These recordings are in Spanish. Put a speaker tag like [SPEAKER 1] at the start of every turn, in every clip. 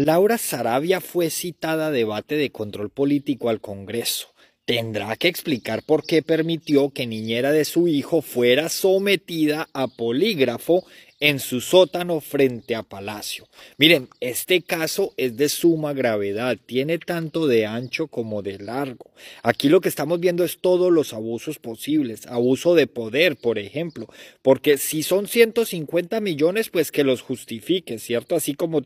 [SPEAKER 1] Laura Sarabia fue citada a debate de control político al Congreso. Tendrá que explicar por qué permitió que niñera de su hijo fuera sometida a polígrafo en su sótano frente a Palacio. Miren, este caso es de suma gravedad, tiene tanto de ancho como de largo. Aquí lo que estamos viendo es todos los abusos posibles, abuso de poder, por ejemplo, porque si son 150 millones, pues que los justifique, ¿cierto? Así como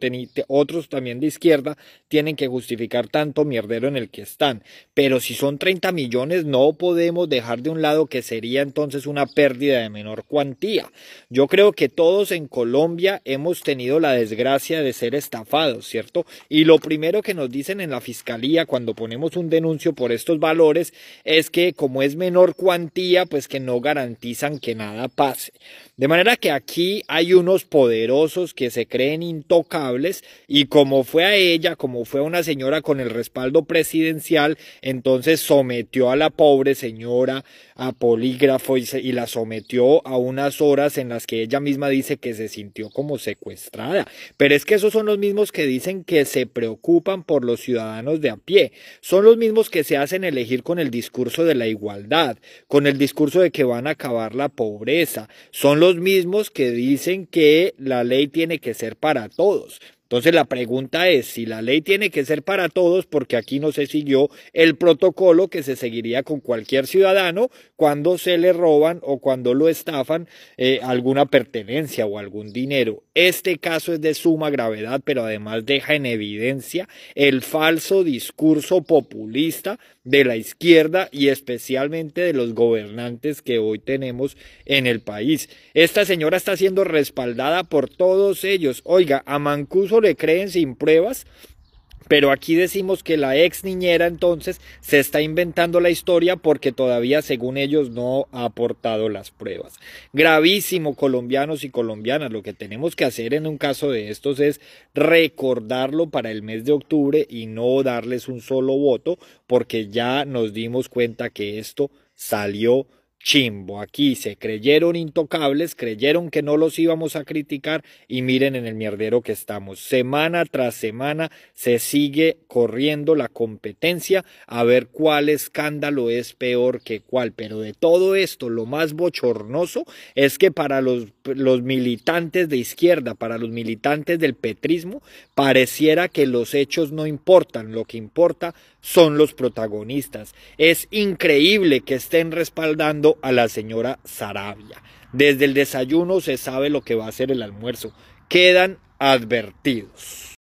[SPEAKER 1] otros también de izquierda tienen que justificar tanto mierdero en el que están. Pero si son 30 millones, no podemos dejar de un lado que sería entonces una pérdida de menor cuantía. Yo creo que todos en Colombia hemos tenido la desgracia de ser estafados, ¿cierto? Y lo primero que nos dicen en la fiscalía cuando ponemos un denuncio por estos valores es que como es menor cuantía, pues que no garantizan que nada pase. De manera que aquí hay unos poderosos que se creen intocables y como fue a ella, como fue a una señora con el respaldo presidencial, entonces sometió a la pobre señora a polígrafo y, la sometió a unas horas en las que ella misma dice que se sintió como secuestrada. Pero es que esos son los mismos que dicen que se preocupan por los ciudadanos de a pie. Son los mismos que se hacen elegir con el discurso de la igualdad, con el discurso de que van a acabar la pobreza. Son los mismos que dicen que la ley tiene que ser para todos. Entonces la pregunta es si la ley tiene que ser para todos, porque aquí no se siguió el protocolo que se seguiría con cualquier ciudadano cuando se le roban o cuando lo estafan eh, alguna pertenencia o algún dinero. Este caso es de suma gravedad, pero además deja en evidencia el falso discurso populista de la izquierda y especialmente de los gobernantes que hoy tenemos en el país. Esta señora está siendo respaldada por todos ellos. Oiga, a Mancuso creen sin pruebas. Pero aquí decimos que la ex niñera entonces se está inventando la historia porque todavía según ellos no ha aportado las pruebas. Gravísimo colombianos y colombianas, lo que tenemos que hacer en un caso de estos es recordarlo para el mes de octubre y no darles un solo voto porque ya nos dimos cuenta que esto salió chimbo. Aquí se creyeron intocables, creyeron que no los íbamos a criticar y miren en el mierdero que estamos. Semana tras semana se sigue corriendo la competencia a ver cuál escándalo es peor que cuál. Pero de todo esto, lo más bochornoso es que para los, los militantes de izquierda, para los militantes del petrismo, pareciera que los hechos no importan. Lo que importa son los protagonistas. Es increíble que estén respaldando a la señora Sarabia. Desde el desayuno se sabe lo que va a ser el almuerzo. Quedan advertidos.